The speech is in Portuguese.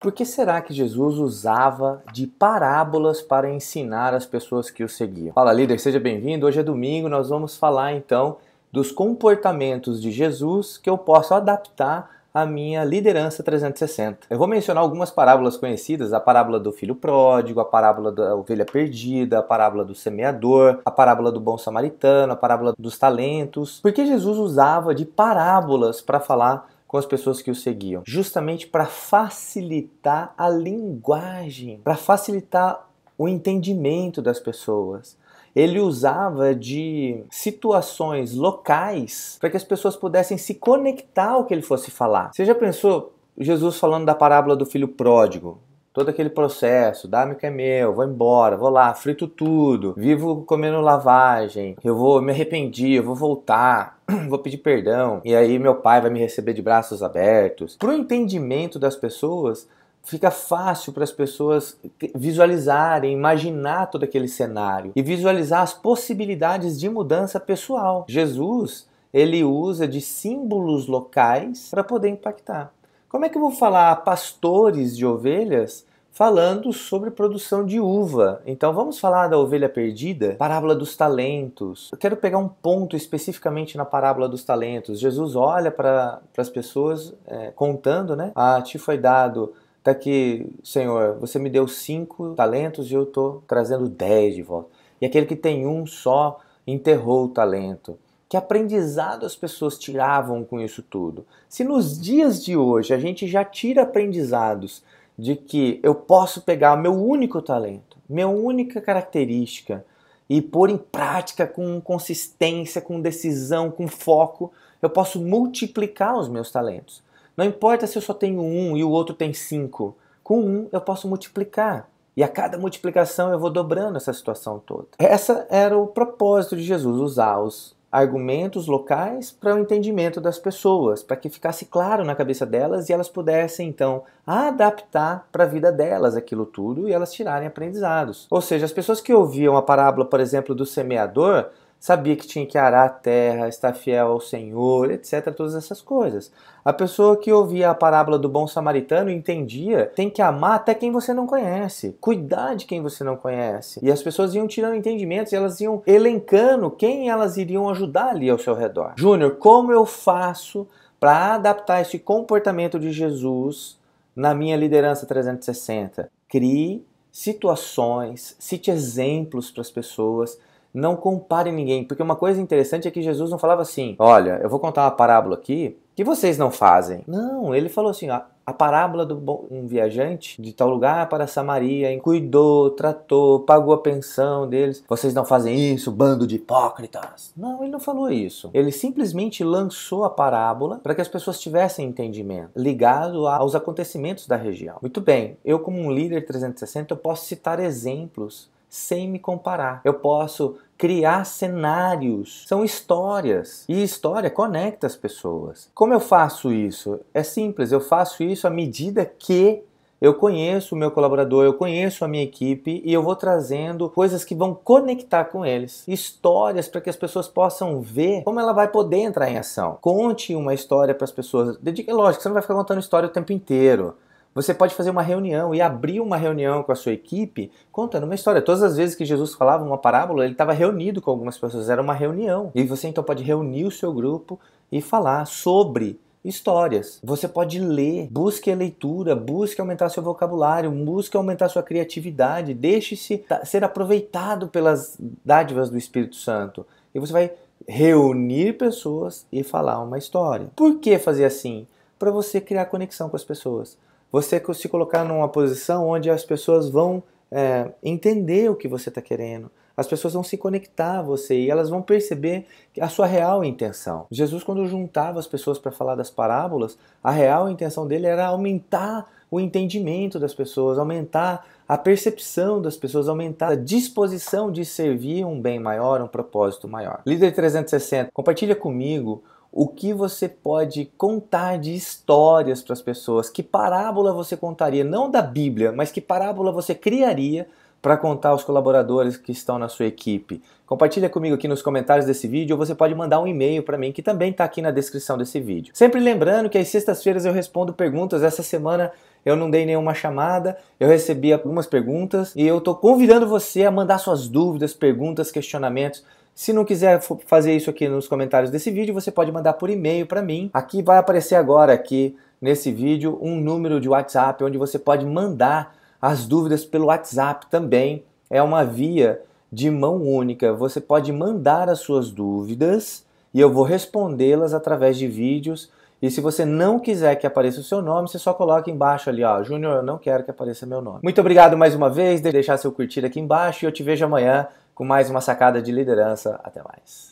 Por que será que Jesus usava de parábolas para ensinar as pessoas que o seguiam? Fala líder, seja bem-vindo. Hoje é domingo, nós vamos falar então dos comportamentos de Jesus que eu posso adaptar à minha liderança 360. Eu vou mencionar algumas parábolas conhecidas, a parábola do filho pródigo, a parábola da ovelha perdida, a parábola do semeador, a parábola do bom samaritano, a parábola dos talentos. Por que Jesus usava de parábolas para falar com as pessoas que o seguiam, justamente para facilitar a linguagem, para facilitar o entendimento das pessoas. Ele usava de situações locais para que as pessoas pudessem se conectar ao que ele fosse falar. Você já pensou Jesus falando da parábola do filho pródigo? todo aquele processo, dá-me o que é meu, vou embora, vou lá, frito tudo, vivo comendo lavagem, eu vou me arrependi, eu vou voltar, vou pedir perdão, e aí meu pai vai me receber de braços abertos. Pro entendimento das pessoas, fica fácil para as pessoas visualizarem, imaginar todo aquele cenário e visualizar as possibilidades de mudança pessoal. Jesus, ele usa de símbolos locais para poder impactar. Como é que eu vou falar a pastores de ovelhas falando sobre produção de uva? Então vamos falar da ovelha perdida, parábola dos talentos. Eu quero pegar um ponto especificamente na parábola dos talentos. Jesus olha para as pessoas é, contando, né? Ah, te foi dado tá aqui, Senhor, você me deu cinco talentos e eu estou trazendo dez de volta. E aquele que tem um só enterrou o talento. Que aprendizado as pessoas tiravam com isso tudo? Se nos dias de hoje a gente já tira aprendizados de que eu posso pegar meu único talento, minha única característica e pôr em prática com consistência, com decisão, com foco, eu posso multiplicar os meus talentos. Não importa se eu só tenho um e o outro tem cinco. Com um eu posso multiplicar. E a cada multiplicação eu vou dobrando essa situação toda. Essa era o propósito de Jesus, usar os argumentos locais para o entendimento das pessoas, para que ficasse claro na cabeça delas e elas pudessem então adaptar para a vida delas aquilo tudo e elas tirarem aprendizados. Ou seja, as pessoas que ouviam a parábola, por exemplo, do semeador, sabia que tinha que arar a terra, estar fiel ao Senhor, etc. Todas essas coisas. A pessoa que ouvia a parábola do bom samaritano entendia: tem que amar até quem você não conhece, cuidar de quem você não conhece. E as pessoas iam tirando entendimentos e elas iam elencando quem elas iriam ajudar ali ao seu redor. Júnior, como eu faço para adaptar esse comportamento de Jesus na minha liderança 360? Crie situações, cite exemplos para as pessoas não compare ninguém. Porque uma coisa interessante é que Jesus não falava assim: olha, eu vou contar uma parábola aqui que vocês não fazem. Não, ele falou assim: a, a parábola do bom, um viajante de tal lugar para Samaria, cuidou, tratou, pagou a pensão deles. Vocês não fazem isso, bando de hipócritas. Não, ele não falou isso. Ele simplesmente lançou a parábola para que as pessoas tivessem entendimento, ligado aos acontecimentos da região. Muito bem, eu como um líder 360 eu posso citar exemplos sem me comparar. Eu posso criar cenários, são histórias e história conecta as pessoas. Como eu faço isso? É simples, eu faço isso à medida que eu conheço o meu colaborador, eu conheço a minha equipe e eu vou trazendo coisas que vão conectar com eles, histórias para que as pessoas possam ver como ela vai poder entrar em ação. Conte uma história para as pessoas. Dedique, é lógico, você não vai ficar contando história o tempo inteiro. Você pode fazer uma reunião e abrir uma reunião com a sua equipe contando uma história. Todas as vezes que Jesus falava uma parábola, ele estava reunido com algumas pessoas, era uma reunião. E você então pode reunir o seu grupo e falar sobre histórias. Você pode ler, busque a leitura, busque aumentar seu vocabulário, busque aumentar sua criatividade, deixe-se ser aproveitado pelas dádivas do Espírito Santo. E você vai reunir pessoas e falar uma história. Por que fazer assim? Para você criar conexão com as pessoas você se colocar numa posição onde as pessoas vão é, entender o que você está querendo. As pessoas vão se conectar a você e elas vão perceber a sua real intenção. Jesus, quando juntava as pessoas para falar das parábolas, a real intenção dele era aumentar o entendimento das pessoas, aumentar a percepção das pessoas, aumentar a disposição de servir um bem maior, um propósito maior. Líder 360, compartilha comigo o que você pode contar de histórias para as pessoas, que parábola você contaria, não da Bíblia, mas que parábola você criaria para contar aos colaboradores que estão na sua equipe. Compartilha comigo aqui nos comentários desse vídeo ou você pode mandar um e-mail para mim que também está aqui na descrição desse vídeo. Sempre lembrando que às sextas-feiras eu respondo perguntas. Essa semana eu não dei nenhuma chamada, eu recebi algumas perguntas e eu estou convidando você a mandar suas dúvidas, perguntas, questionamentos se não quiser fazer isso aqui nos comentários desse vídeo, você pode mandar por e-mail para mim. Aqui vai aparecer agora aqui nesse vídeo um número de WhatsApp onde você pode mandar as dúvidas pelo WhatsApp também. É uma via de mão única. Você pode mandar as suas dúvidas e eu vou respondê-las através de vídeos. E se você não quiser que apareça o seu nome, você só coloca embaixo ali, ó, Júnior, eu não quero que apareça meu nome. Muito obrigado mais uma vez, deixar seu curtir aqui embaixo e eu te vejo amanhã com mais uma sacada de liderança. Até mais.